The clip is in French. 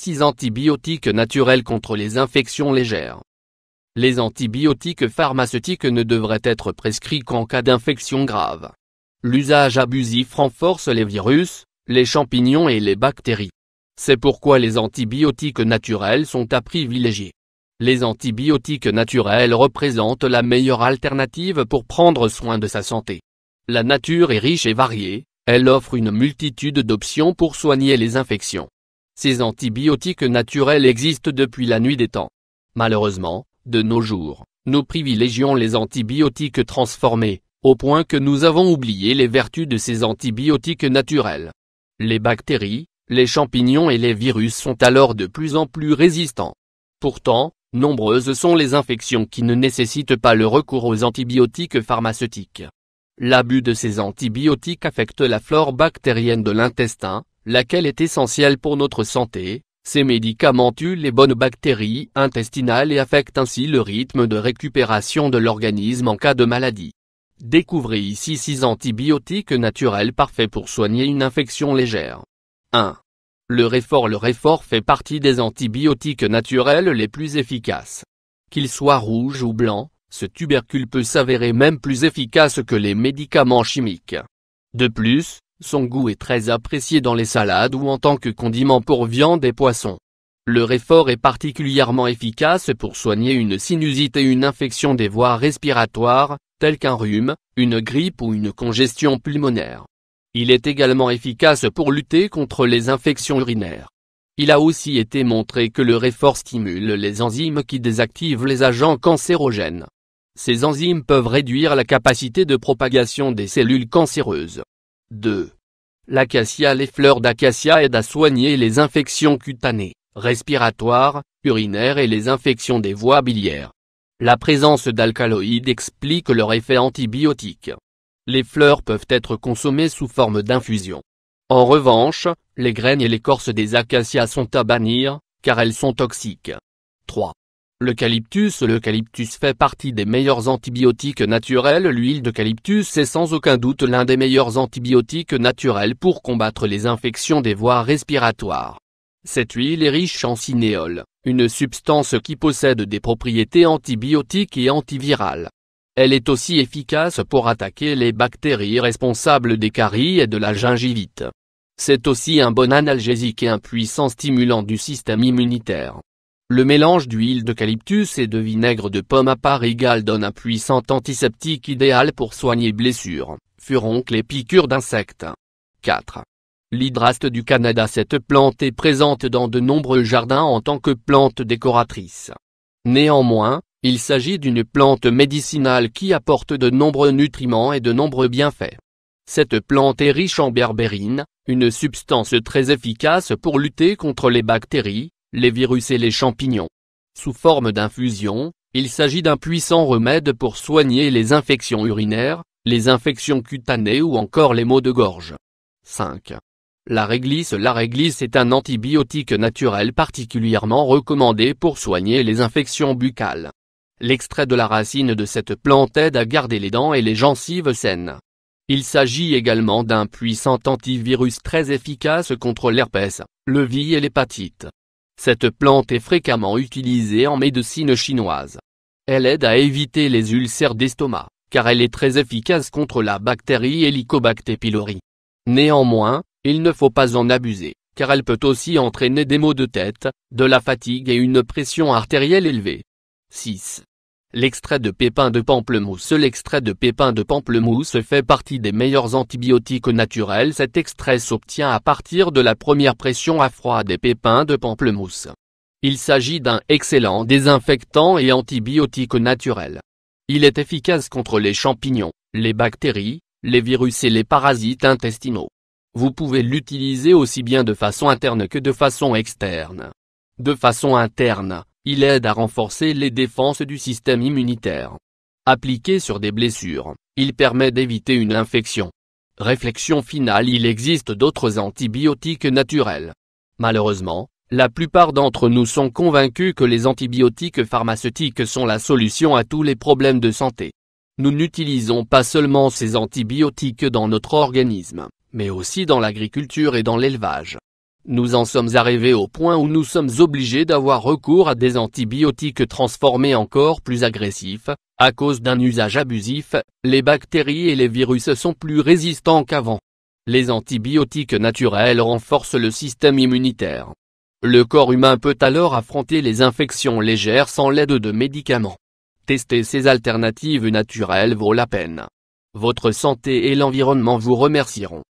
6 antibiotiques naturels contre les infections légères. Les antibiotiques pharmaceutiques ne devraient être prescrits qu'en cas d'infection grave. L'usage abusif renforce les virus, les champignons et les bactéries. C'est pourquoi les antibiotiques naturels sont à privilégier. Les antibiotiques naturels représentent la meilleure alternative pour prendre soin de sa santé. La nature est riche et variée, elle offre une multitude d'options pour soigner les infections. Ces antibiotiques naturels existent depuis la nuit des temps. Malheureusement, de nos jours, nous privilégions les antibiotiques transformés, au point que nous avons oublié les vertus de ces antibiotiques naturels. Les bactéries, les champignons et les virus sont alors de plus en plus résistants. Pourtant, nombreuses sont les infections qui ne nécessitent pas le recours aux antibiotiques pharmaceutiques. L'abus de ces antibiotiques affecte la flore bactérienne de l'intestin, laquelle est essentielle pour notre santé, ces médicaments tuent les bonnes bactéries intestinales et affectent ainsi le rythme de récupération de l'organisme en cas de maladie. Découvrez ici 6 antibiotiques naturels parfaits pour soigner une infection légère. 1. Le réfort Le réfort fait partie des antibiotiques naturels les plus efficaces. Qu'il soit rouge ou blanc, ce tubercule peut s'avérer même plus efficace que les médicaments chimiques. De plus, son goût est très apprécié dans les salades ou en tant que condiment pour viande et poisson. Le réfort est particulièrement efficace pour soigner une sinusite et une infection des voies respiratoires, telles qu'un rhume, une grippe ou une congestion pulmonaire. Il est également efficace pour lutter contre les infections urinaires. Il a aussi été montré que le réfort stimule les enzymes qui désactivent les agents cancérogènes. Ces enzymes peuvent réduire la capacité de propagation des cellules cancéreuses. 2. L'acacia Les fleurs d'acacia aident à soigner les infections cutanées, respiratoires, urinaires et les infections des voies biliaires. La présence d'alcaloïdes explique leur effet antibiotique. Les fleurs peuvent être consommées sous forme d'infusion. En revanche, les graines et l'écorce des acacias sont à bannir, car elles sont toxiques. 3. L'eucalyptus L'eucalyptus fait partie des meilleurs antibiotiques naturels. L'huile d'eucalyptus est sans aucun doute l'un des meilleurs antibiotiques naturels pour combattre les infections des voies respiratoires. Cette huile est riche en cinéol, une substance qui possède des propriétés antibiotiques et antivirales. Elle est aussi efficace pour attaquer les bactéries responsables des caries et de la gingivite. C'est aussi un bon analgésique et un puissant stimulant du système immunitaire. Le mélange d'huile d'eucalyptus et de vinaigre de pomme à part égale donne un puissant antiseptique idéal pour soigner blessures, furoncles et piqûres d'insectes. 4. L'hydraste du Canada Cette plante est présente dans de nombreux jardins en tant que plante décoratrice. Néanmoins, il s'agit d'une plante médicinale qui apporte de nombreux nutriments et de nombreux bienfaits. Cette plante est riche en berbérine, une substance très efficace pour lutter contre les bactéries, les virus et les champignons. Sous forme d'infusion, il s'agit d'un puissant remède pour soigner les infections urinaires, les infections cutanées ou encore les maux de gorge. 5. La réglisse La réglisse est un antibiotique naturel particulièrement recommandé pour soigner les infections buccales. L'extrait de la racine de cette plante aide à garder les dents et les gencives saines. Il s'agit également d'un puissant antivirus très efficace contre l'herpès, le vie et l'hépatite. Cette plante est fréquemment utilisée en médecine chinoise. Elle aide à éviter les ulcères d'estomac, car elle est très efficace contre la bactérie Helicobacter pylori. Néanmoins, il ne faut pas en abuser, car elle peut aussi entraîner des maux de tête, de la fatigue et une pression artérielle élevée. 6. L'extrait de pépins de pamplemousse L'extrait de pépins de pamplemousse fait partie des meilleurs antibiotiques naturels. Cet extrait s'obtient à partir de la première pression à froid des pépins de pamplemousse. Il s'agit d'un excellent désinfectant et antibiotique naturel. Il est efficace contre les champignons, les bactéries, les virus et les parasites intestinaux. Vous pouvez l'utiliser aussi bien de façon interne que de façon externe. De façon interne, il aide à renforcer les défenses du système immunitaire. Appliqué sur des blessures, il permet d'éviter une infection. Réflexion finale Il existe d'autres antibiotiques naturels. Malheureusement, la plupart d'entre nous sont convaincus que les antibiotiques pharmaceutiques sont la solution à tous les problèmes de santé. Nous n'utilisons pas seulement ces antibiotiques dans notre organisme, mais aussi dans l'agriculture et dans l'élevage. Nous en sommes arrivés au point où nous sommes obligés d'avoir recours à des antibiotiques transformés encore plus agressifs, à cause d'un usage abusif, les bactéries et les virus sont plus résistants qu'avant. Les antibiotiques naturels renforcent le système immunitaire. Le corps humain peut alors affronter les infections légères sans l'aide de médicaments. Tester ces alternatives naturelles vaut la peine. Votre santé et l'environnement vous remercieront.